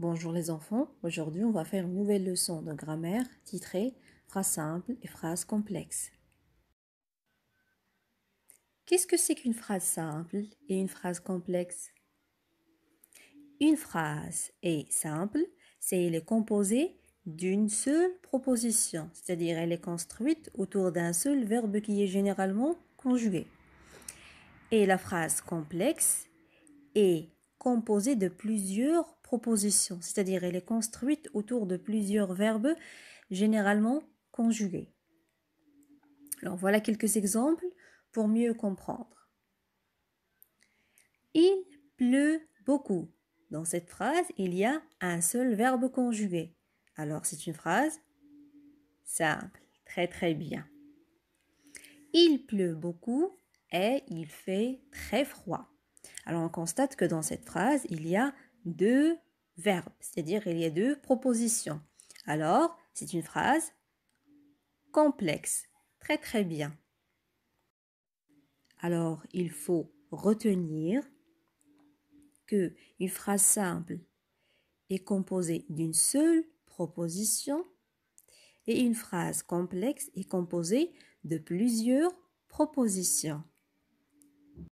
Bonjour les enfants, aujourd'hui on va faire une nouvelle leçon de grammaire titrée phrase simple et phrase complexe Qu'est-ce que c'est qu'une phrase simple et une phrase complexe Une phrase est simple, c'est elle est composée d'une seule proposition, c'est-à-dire elle est construite autour d'un seul verbe qui est généralement conjugué. Et la phrase complexe est composée de plusieurs proposition, c'est-à-dire elle est construite autour de plusieurs verbes généralement conjugués. Alors voilà quelques exemples pour mieux comprendre. Il pleut beaucoup. Dans cette phrase, il y a un seul verbe conjugué. Alors c'est une phrase simple, très très bien. Il pleut beaucoup et il fait très froid. Alors on constate que dans cette phrase, il y a deux verbes, c'est-à-dire il y a deux propositions. Alors, c'est une phrase complexe. Très très bien. Alors, il faut retenir que une phrase simple est composée d'une seule proposition et une phrase complexe est composée de plusieurs propositions.